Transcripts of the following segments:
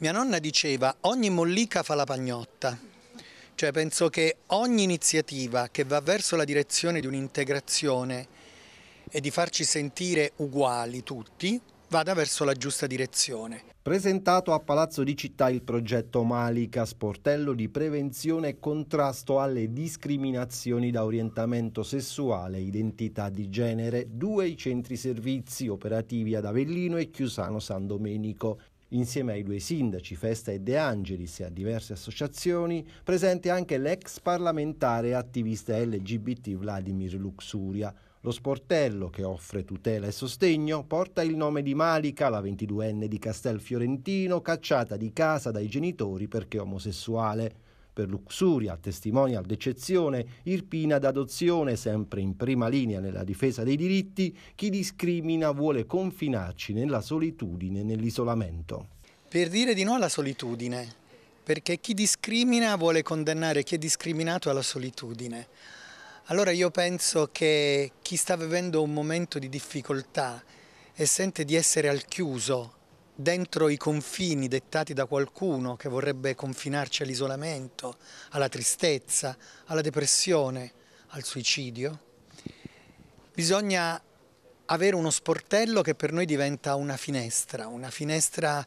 Mia nonna diceva ogni mollica fa la pagnotta, cioè penso che ogni iniziativa che va verso la direzione di un'integrazione e di farci sentire uguali tutti vada verso la giusta direzione. Presentato a Palazzo di Città il progetto Malica, sportello di prevenzione e contrasto alle discriminazioni da orientamento sessuale e identità di genere, due i centri servizi operativi ad Avellino e Chiusano San Domenico. Insieme ai due sindaci Festa e De Angelis e a diverse associazioni, presente anche l'ex parlamentare e attivista LGBT Vladimir Luxuria. Lo sportello, che offre tutela e sostegno, porta il nome di Malika, la 22enne di Castel Fiorentino, cacciata di casa dai genitori perché omosessuale. Per Luxuria, testimonial d'eccezione, Irpina d'adozione, sempre in prima linea nella difesa dei diritti, chi discrimina vuole confinarci nella solitudine, nell'isolamento. Per dire di no alla solitudine, perché chi discrimina vuole condannare chi è discriminato alla solitudine. Allora io penso che chi sta vivendo un momento di difficoltà e sente di essere al chiuso dentro i confini dettati da qualcuno che vorrebbe confinarci all'isolamento, alla tristezza, alla depressione, al suicidio, bisogna avere uno sportello che per noi diventa una finestra, una finestra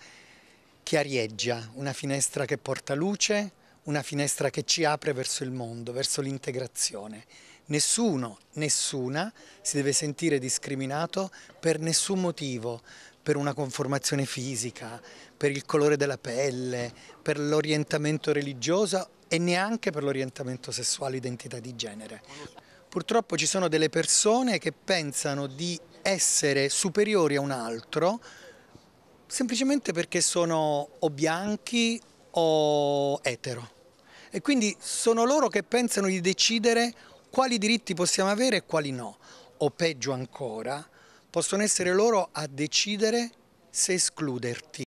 che arieggia, una finestra che porta luce, una finestra che ci apre verso il mondo, verso l'integrazione. Nessuno, nessuna si deve sentire discriminato per nessun motivo, per una conformazione fisica, per il colore della pelle, per l'orientamento religioso e neanche per l'orientamento sessuale, identità di genere. Purtroppo ci sono delle persone che pensano di essere superiori a un altro semplicemente perché sono o bianchi o etero. E quindi sono loro che pensano di decidere quali diritti possiamo avere e quali no. O peggio ancora, possono essere loro a decidere se escluderti.